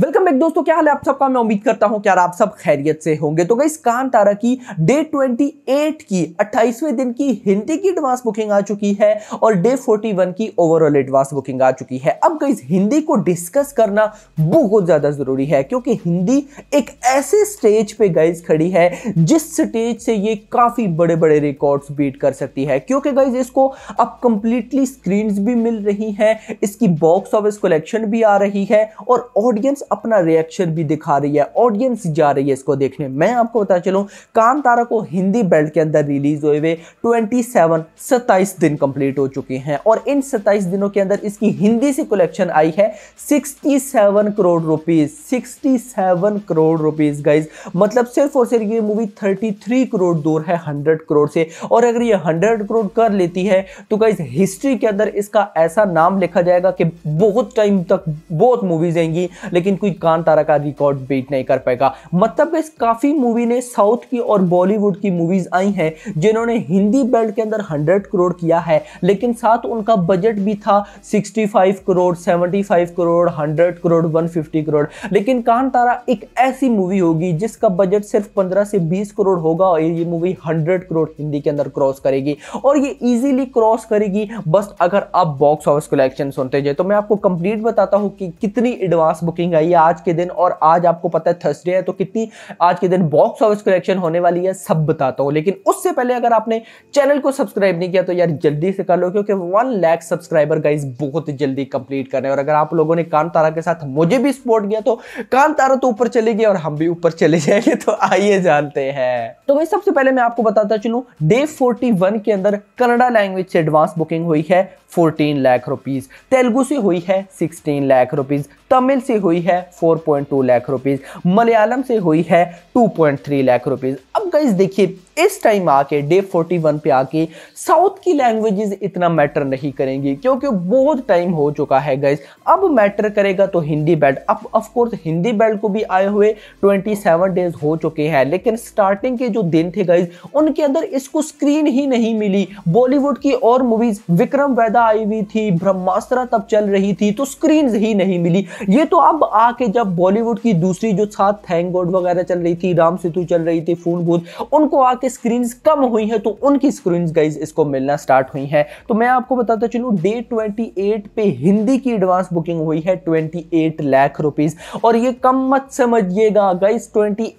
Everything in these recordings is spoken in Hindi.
वेलकम बैक दोस्तों क्या हाल है आप सबका मैं उम्मीद करता हूं कि यार आप सब खैरियत से होंगे तो गई कान तारा की डे 28 की 28वें दिन की हिंदी की एडवांस बुकिंग आ चुकी है और डे 41 की ओवरऑल एडवांस बुकिंग आ चुकी है अब गई हिंदी को डिस्कस करना बहुत ज़्यादा ज़रूरी है क्योंकि हिंदी एक ऐसे स्टेज पे गाइज खड़ी है जिस स्टेज से ये काफ़ी बड़े बड़े रिकॉर्ड्स बीट कर सकती है क्योंकि गाइज इसको अब कंप्लीटली स्क्रीन भी मिल रही है इसकी बॉक्स ऑफिस कलेक्शन भी आ रही है और ऑडियंस अपना रिएक्शन भी दिखा रही है ऑडियंस जा रही है इसको देखने मैं आपको बता चलूँ तारा को हिंदी बेल्ट के अंदर रिलीज हुए हुए ट्वेंटी सेवन सत्ताईस दिन कंप्लीट हो चुके हैं और इन सत्ताईस दिनों के अंदर इसकी हिंदी से कलेक्शन आई है sixty seven crore rupees sixty seven crore rupees guys मतलब सिर्फ और सिर्फ ये मूवी थर्टी थ्री करोड़ दूर है हंड्रेड करोड़ से और अगर ये हंड्रेड करोड़ कर लेती है तो गाइज हिस्ट्री के अंदर इसका ऐसा नाम लिखा जाएगा कि बहुत टाइम तक बहुत मूवीज आएंगी लेकिन लेकिन कोई कान तारा का रिकॉर्ड बीट नहीं कर पाएगा मतलब इस काफ़ी मूवी ने साउथ की और बॉलीवुड की मूवीज़ आई हैं जिन्होंने हिंदी बेल्ट के अंदर हंड्रेड करोड़ किया है लेकिन साथ उनका बजट भी था 65 करोड़ 75 करोड़ 100 करोड़ 150 करोड़ लेकिन कान तारा एक ऐसी मूवी होगी जिसका बजट सिर्फ 15 से 20 करोड़ होगा और ये मूवी 100 करोड़ हिंदी के अंदर क्रॉस करेगी और ये इजीली क्रॉस करेगी बस अगर आप बॉक्स ऑफिस कलेक्शन सुनते जाए तो मैं आपको कंप्लीट बताता हूँ कि कितनी एडवांस बुकिंग आई चाहिए आज के दिन और आज आपको पता है थर्सडे है तो कितनी आज के दिन बॉक्स ऑफिस कलेक्शन होने वाली है सब बताता हूँ लेकिन उससे पहले अगर आपने चैनल को सब्सक्राइब नहीं किया तो यार जल्दी से कर लो क्योंकि वन लैख सब्सक्राइबर का बहुत जल्दी कंप्लीट करें और अगर आप लोगों ने कान तारा के साथ मुझे भी सपोर्ट किया तो कान तारा तो ऊपर चले गए और हम भी ऊपर चले जाएंगे तो आइए जानते हैं तो भाई सबसे पहले मैं आपको बताता चलू डे फोर्टी के अंदर कनाडा लैंग्वेज से एडवांस बुकिंग हुई है 14 लाख रुपीज़ तेलुगु से हुई है 16 लाख रुपीज़ तमिल से हुई है 4.2 लाख रुपीज़ मलयालम से हुई है 2.3 लाख रुपीज़ अब गाइज देखिए इस टाइम आके डे 41 पे आके साउथ की लैंग्वेजेस इतना मैटर नहीं करेंगी क्योंकि बहुत टाइम हो चुका है गाइज अब मैटर करेगा तो हिंदी बेल्ट अब ऑफकोर्स हिंदी बेल्ट को भी आए हुए 27 डेज हो चुके हैं लेकिन स्टार्टिंग के जो दिन थे गाइज उनके अंदर इसको स्क्रीन ही नहीं मिली बॉलीवुड की और मूवीज विक्रम वैदा आई हुई थी ब्रह्मास्त्र तब चल रही थी तो स्क्रीन ही नहीं मिली ये तो अब आके जब बॉलीवुड की दूसरी जो साथ थैंक गॉड वगैरह चल रही थी राम सेतु चल रही थी फूल बूथ उनको आके स्क्रीन कम हुई है तो उनकी स्क्रीन गाइज इसको मिलना स्टार्ट हुई है तो मैं आपको बताता चलू डे ट्वेंटी पे हिंदी की एडवांस बुकिंग हुई है ट्वेंटी लाख रुपीज और ये कम मत समझिएगा गाइज ट्वेंटी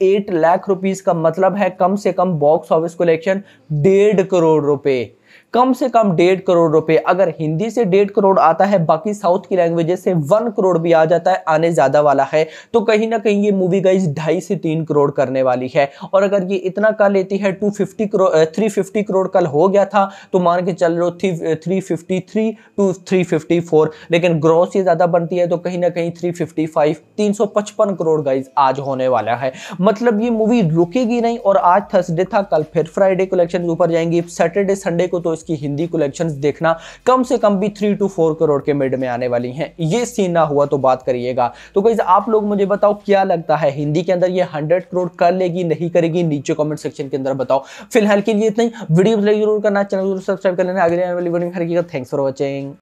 लाख रुपीज का मतलब है कम से कम बॉक्स ऑफिस कलेक्शन डेढ़ करोड़ रुपए कम से कम डेढ़ करोड़ रुपए अगर हिंदी से डेढ़ करोड़ आता है बाकी साउथ की लैंग्वेजेस से वन करोड़ भी आ जाता है आने ज़्यादा वाला है तो कहीं ना कहीं ये मूवी गाइज ढाई से तीन करोड़ करने वाली है और अगर ये इतना का लेती है two fifty crore three fifty crore कल हो गया था तो मान के चल रो three three fifty three two three fifty four लेकिन ग्रॉस ये ज़्यादा बनती है तो कहीं ना कहीं थ्री फिफ्टी फाइव तीन सौ पचपन करोड़ गाइज आज होने वाला है मतलब ये मूवी रुकेगी नहीं और आज थर्सडे था कल फिर फ्राइडे कलेक्शन ऊपर जाएंगी सैटरडे संडे को तो इसकी हिंदी कलेक्शन देखना कम से कम भी थ्री टू फोर करोड़ के मिड में आने वाली है ये सीन ना हुआ तो बात करिएगा तो कैसे आप लोग मुझे बताओ क्या लगता है हिंदी के अंदर ये हंड्रेड करोड़ कर लेगी नहीं करेगी नीचे कॉमेंट सेक्शन के अंदर बताओ फिलहाल के लिए इतना ही वीडियो जरूर करना चैनल जरूर सब्सक्राइब कर लेना अगले आने वाली वीडियो में थैंक्स फॉर वॉचिंग